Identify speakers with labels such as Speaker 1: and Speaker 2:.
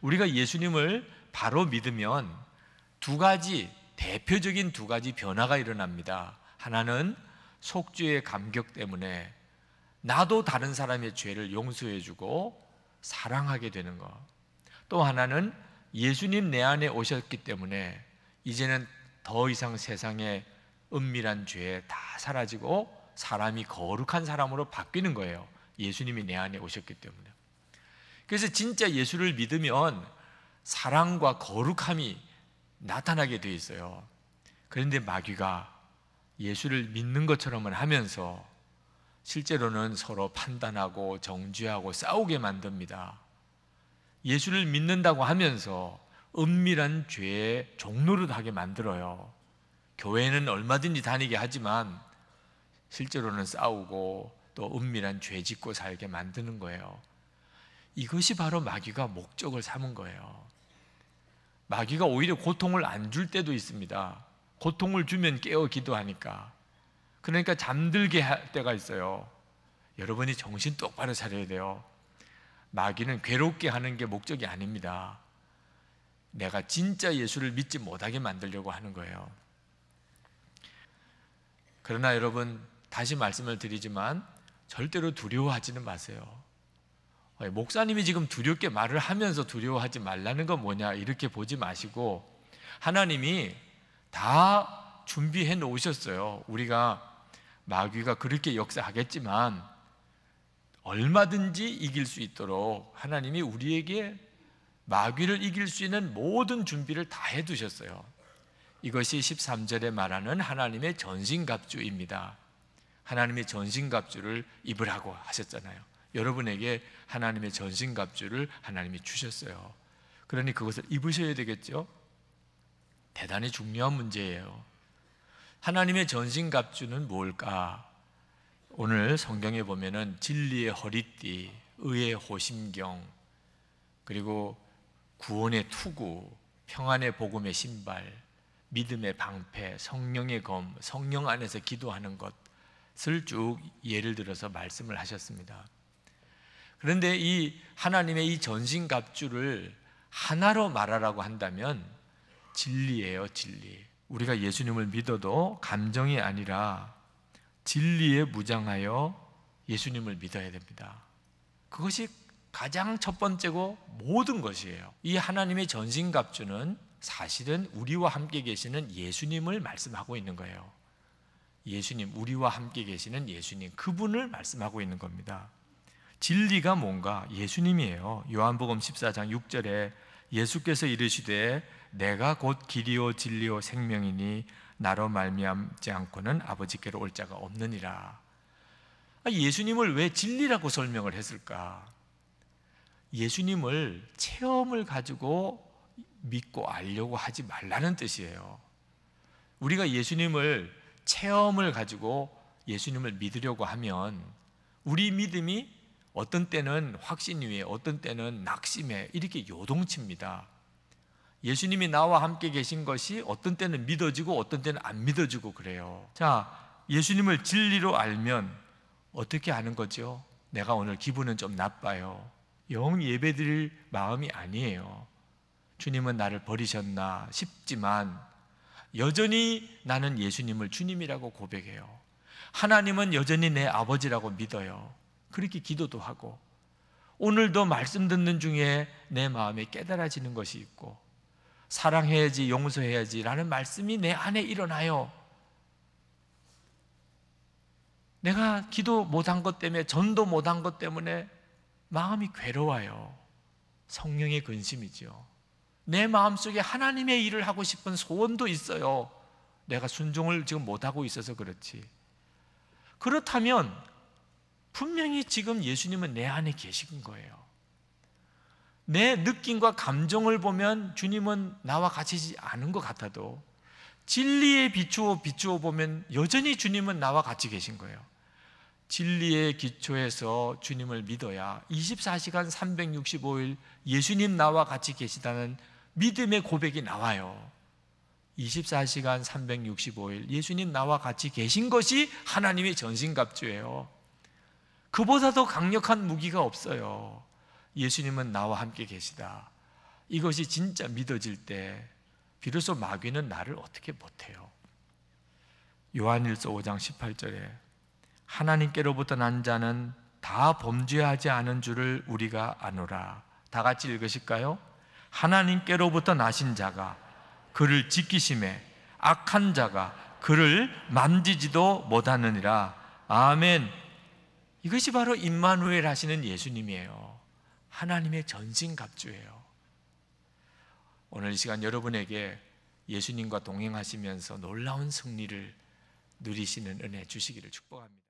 Speaker 1: 우리가 예수님을 바로 믿으면 두 가지 대표적인 두 가지 변화가 일어납니다. 하나는 속죄의 감격 때문에 나도 다른 사람의 죄를 용서해 주고 사랑하게 되는 것. 또 하나는 예수님 내 안에 오셨기 때문에 이제는 더 이상 세상의 은밀한 죄에 다 사라지고 사람이 거룩한 사람으로 바뀌는 거예요. 예수님이 내 안에 오셨기 때문에. 그래서 진짜 예수를 믿으면 사랑과 거룩함이 나타나게 돼 있어요. 그런데 마귀가 예수를 믿는 것처럼은 하면서 실제로는 서로 판단하고 정죄하고 싸우게 만듭니다. 예수를 믿는다고 하면서 은밀한 죄의 종로를 하게 만들어요. 교회는 얼마든지 다니게 하지만 실제로는 싸우고 또 은밀한 죄 짓고 살게 만드는 거예요. 이것이 바로 마귀가 목적을 삼은 거예요. 마귀가 오히려 고통을 안 줄 때도 있습니다. 고통을 주면 깨어 기도하니까. 그러니까 잠들게 할 때가 있어요. 여러분이 정신 똑바로 차려야 돼요. 마귀는 괴롭게 하는 게 목적이 아닙니다. 내가 진짜 예수를 믿지 못하게 만들려고 하는 거예요. 그러나 여러분, 다시 말씀을 드리지만 절대로 두려워하지는 마세요. 목사님이 지금 두렵게 말을 하면서 두려워하지 말라는 건 뭐냐 이렇게 보지 마시고 하나님이 다 준비해 놓으셨어요. 우리가 마귀가 그렇게 역사하겠지만 얼마든지 이길 수 있도록 하나님이 우리에게 마귀를 이길 수 있는 모든 준비를 다 해 두셨어요. 이것이 13절에 말하는 하나님의 전신갑주입니다. 하나님의 전신갑주를 입으라고 하셨잖아요. 여러분에게 하나님의 전신갑주를 하나님이 주셨어요. 그러니 그것을 입으셔야 되겠죠? 대단히 중요한 문제예요. 하나님의 전신갑주는 뭘까? 오늘 성경에 보면은 진리의 허리띠, 의의 호심경, 그리고 구원의 투구, 평안의 복음의 신발, 믿음의 방패, 성령의 검, 성령 안에서 기도하는 것을 쭉 예를 들어서 말씀을 하셨습니다. 그런데 이 하나님의 이 전신갑주를 하나로 말하라고 한다면 진리예요, 진리. 우리가 예수님을 믿어도 감정이 아니라 진리에 무장하여 예수님을 믿어야 됩니다. 그것이 가장 첫 번째고 모든 것이에요. 이 하나님의 전신갑주는 사실은 우리와 함께 계시는 예수님을 말씀하고 있는 거예요. 예수님, 우리와 함께 계시는 예수님, 그분을 말씀하고 있는 겁니다. 진리가 뭔가 예수님이에요. 요한복음 14장 6절에 예수께서 이르시되 내가 곧 길이요 진리요 생명이니 나로 말미암지 않고는 아버지께로 올 자가 없느니라. 아, 예수님을 왜 진리라고 설명을 했을까? 예수님을 체험을 가지고 믿고 알려고 하지 말라는 뜻이에요. 우리가 예수님을 체험을 가지고 예수님을 믿으려고 하면 우리 믿음이 어떤 때는 확신 위에 어떤 때는 낙심에 이렇게 요동칩니다. 예수님이 나와 함께 계신 것이 어떤 때는 믿어지고 어떤 때는 안 믿어지고 그래요. 자, 예수님을 진리로 알면 어떻게 아는 거죠? 내가 오늘 기분은 좀 나빠요. 영 예배 드릴 마음이 아니에요. 주님은 나를 버리셨나 싶지만 여전히 나는 예수님을 주님이라고 고백해요. 하나님은 여전히 내 아버지라고 믿어요. 그렇게 기도도 하고 오늘도 말씀 듣는 중에 내 마음에 깨달아지는 것이 있고 사랑해야지 용서해야지라는 말씀이 내 안에 일어나요. 내가 기도 못한 것 때문에 전도 못한 것 때문에 마음이 괴로워요. 성령의 근심이죠. 내 마음속에 하나님의 일을 하고 싶은 소원도 있어요. 내가 순종을 지금 못하고 있어서 그렇지. 그렇다면 분명히 지금 예수님은 내 안에 계신 거예요. 내 느낌과 감정을 보면 주님은 나와 같이지 않은 것 같아도 진리에 비추어 비추어 보면 여전히 주님은 나와 같이 계신 거예요. 진리의 기초에서 주님을 믿어야 24시간 365일 예수님 나와 같이 계시다는 믿음의 고백이 나와요. 24시간 365일 예수님 나와 같이 계신 것이 하나님의 전신갑주예요. 그보다 더 강력한 무기가 없어요. 예수님은 나와 함께 계시다. 이것이 진짜 믿어질 때 비로소 마귀는 나를 어떻게 못해요. 요한일서 5장 18절에 하나님께로부터 난 자는 다 범죄하지 않은 줄을 우리가 아노라. 다 같이 읽으실까요? 하나님께로부터 나신 자가 그를 지키심에 악한 자가 그를 만지지도 못하느니라. 아멘. 이것이 바로 임마누엘 하시는 예수님이에요. 하나님의 전신갑주예요. 오늘 이 시간 여러분에게 예수님과 동행하시면서 놀라운 승리를 누리시는 은혜 주시기를 축복합니다.